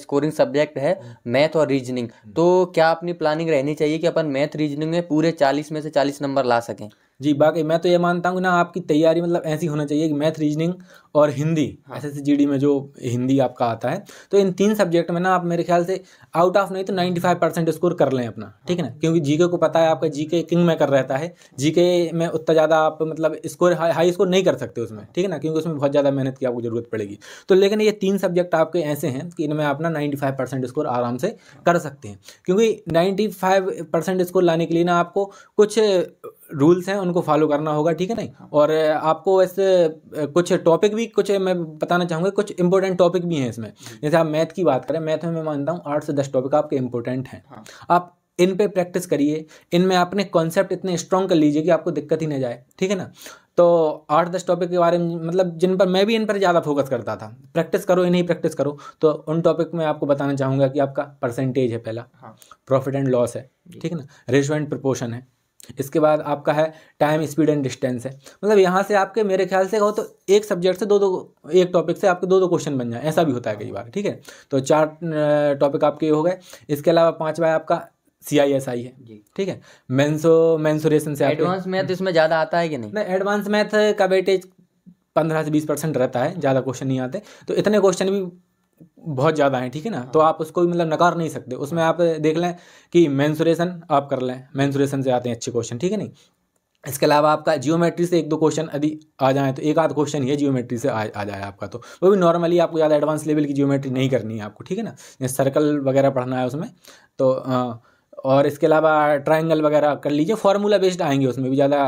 Scoring subject है math हम्म। और रीजनिंग तो हम्म। क्या अपनी प्लानिंग रहनी चाहिए कि अपन मैथ रीजनिंग में पूरे चालीस में से चालीस नंबर ला सकें जी बाकी मैं तो ये मानता हूँ ना आपकी तैयारी मतलब ऐसी होना चाहिए कि मैथ रीजनिंग और हिंदी एस एस जी में जो हिंदी आपका आता है तो इन तीन सब्जेक्ट में ना आप मेरे ख्याल से आउट ऑफ नहीं तो नाइन्टी फाइव परसेंट स्कोर कर लें अपना ठीक है ना क्योंकि जीके को पता है आपका जीके किंग में कर रहता है जीके में उतना ज़्यादा आप मतलब स्कोर हाई हाई स्कोर नहीं कर सकते उसमें ठीक है ना क्योंकि उसमें बहुत ज़्यादा मेहनत की आपको ज़रूरत पड़ेगी तो लेकिन ये तीन सब्जेक्ट आपके ऐसे हैं कि इनमें आप ना नाइन्टी स्कोर आराम से कर सकते हैं क्योंकि नाइन्टी स्कोर लाने के लिए ना आपको कुछ रूल्स हैं उनको फॉलो करना होगा ठीक है नहीं हाँ। और आपको ऐसे कुछ टॉपिक भी कुछ मैं बताना चाहूँगा कुछ इंपॉर्टेंट टॉपिक भी हैं इसमें जैसे आप मैथ की बात करें मैथ में मैं मानता हूँ आठ से दस टॉपिक आपके इंपॉर्टेंट हैं हाँ। आप इन पे प्रैक्टिस करिए इनमें आपने कॉन्सेप्ट इतने स्ट्रॉन्ग कर लीजिए कि आपको दिक्कत ही ना जाए ठीक है ना तो आठ दस टॉपिक के बारे में मतलब जिन पर मैं भी इन पर ज़्यादा फोकस करता था प्रैक्टिस करो इन्हें प्रैक्टिस करो तो उन टॉपिक में आपको बताना चाहूँगा कि आपका परसेंटेज है पहला प्रॉफिट एंड लॉस है ठीक है ना रेशो एंड प्रपोर्शन है इसके बाद आपका है टाइम स्पीड एंड डिस्टेंस है मतलब यहाँ से आपके मेरे ख्याल से कहो तो एक सब्जेक्ट से दो दो एक टॉपिक से आपके दो दो क्वेश्चन बन जाए ऐसा भी होता है कई बार ठीक है तो चार टॉपिक आपके हो गए इसके अलावा पाँचवा बार आपका सी आई एस आई है ठीक है मैंसो मैंसुरेशन से एडवांस मैथ इसमें ज़्यादा आता है कि नहीं नहीं एडवांस मैथ का वेटेज पंद्रह से बीस परसेंट रहता है ज़्यादा क्वेश्चन नहीं आते तो इतने क्वेश्चन भी बहुत ज़्यादा हैं ठीक है ना हाँ। तो आप उसको भी मतलब नकार नहीं सकते उसमें हाँ। आप देख लें कि मैंसुरेशन आप कर लें मैंसुरेशन से आते हैं अच्छे क्वेश्चन ठीक है नहीं इसके अलावा आपका जियोमेट्री से एक दो क्वेश्चन यदि आ जाए तो एक आध क्वेश्चन ही है जियोमेट्री से आ, आ जाए आपका तो वो भी नॉर्मली आपको ज़्यादा एडवांस लेवल की जियोमेट्री नहीं करनी है आपको ठीक है ना सर्कल वगैरह पढ़ना है उसमें तो आ, हाँ। और इसके अलावा ट्राइंगल वगैरह कर लीजिए फार्मूला बेस्ड आएंगे उसमें भी ज़्यादा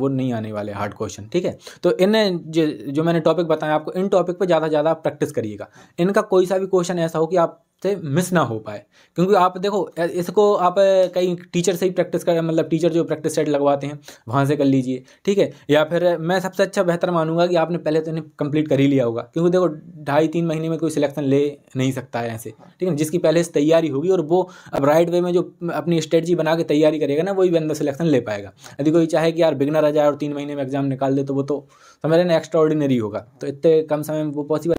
वो नहीं आने वाले हार्ड क्वेश्चन ठीक है तो इन जो, जो मैंने टॉपिक बताया आपको इन टॉपिक पर ज़्यादा ज़्यादा प्रैक्टिस करिएगा इनका कोई सा भी क्वेश्चन ऐसा हो कि आप से मिस ना हो पाए क्योंकि आप देखो इसको आप कई टीचर से ही प्रैक्टिस कर मतलब टीचर जो प्रैक्टिस सेट लगवाते हैं वहाँ से कर लीजिए ठीक है या फिर मैं सबसे अच्छा बेहतर मानूंगा कि आपने पहले तो इन्हें कंप्लीट कर ही लिया होगा क्योंकि देखो ढाई तीन महीने में कोई सिलेक्शन ले नहीं सकता है ऐसे ठीक है जिसकी पहले से तैयारी होगी और वो अब राइट वे में जो अपनी स्ट्रेटजी बना के तैयारी करेगा ना वही बंदा सिलेक्शन ले पाएगा यदि कोई चाहे कि यार बिगनर आ जाए और तीन महीने में एग्जाम निकाल दे तो वो तो समझ रहे ना एक्स्ट्रा होगा तो इतने कम समय में वो पॉसिबल